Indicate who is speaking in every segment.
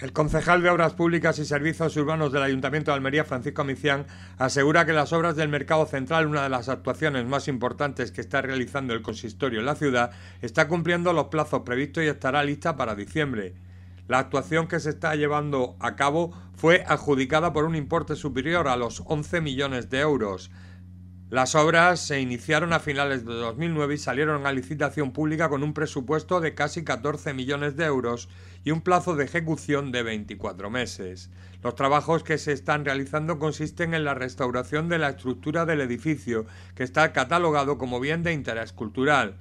Speaker 1: El concejal de Obras Públicas y Servicios Urbanos del Ayuntamiento de Almería, Francisco Micián, asegura que las obras del Mercado Central, una de las actuaciones más importantes que está realizando el consistorio en la ciudad, está cumpliendo los plazos previstos y estará lista para diciembre. La actuación que se está llevando a cabo fue adjudicada por un importe superior a los 11 millones de euros. Las obras se iniciaron a finales de 2009 y salieron a licitación pública con un presupuesto de casi 14 millones de euros y un plazo de ejecución de 24 meses. Los trabajos que se están realizando consisten en la restauración de la estructura del edificio, que está catalogado como bien de interés cultural,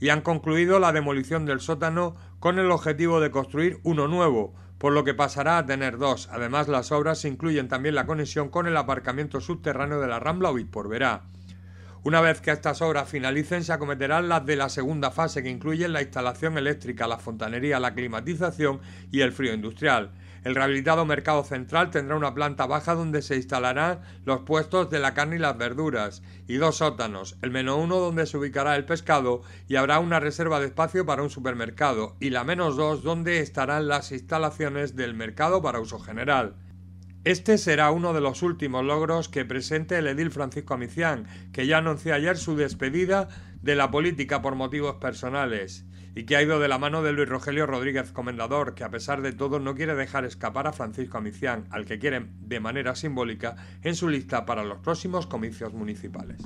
Speaker 1: y han concluido la demolición del sótano con el objetivo de construir uno nuevo, por lo que pasará a tener dos. Además, las obras incluyen también la conexión con el aparcamiento subterráneo de la Rambla por verá. Una vez que estas obras finalicen, se acometerán las de la segunda fase, que incluyen la instalación eléctrica, la fontanería, la climatización y el frío industrial. El rehabilitado mercado central tendrá una planta baja donde se instalarán los puestos de la carne y las verduras, y dos sótanos, el menos uno donde se ubicará el pescado y habrá una reserva de espacio para un supermercado, y la menos dos donde estarán las instalaciones del mercado para uso general. Este será uno de los últimos logros que presente el edil Francisco Amicián, que ya anunció ayer su despedida de la política por motivos personales y que ha ido de la mano de Luis Rogelio Rodríguez Comendador, que a pesar de todo no quiere dejar escapar a Francisco Amicián, al que quiere de manera simbólica en su lista para los próximos comicios municipales.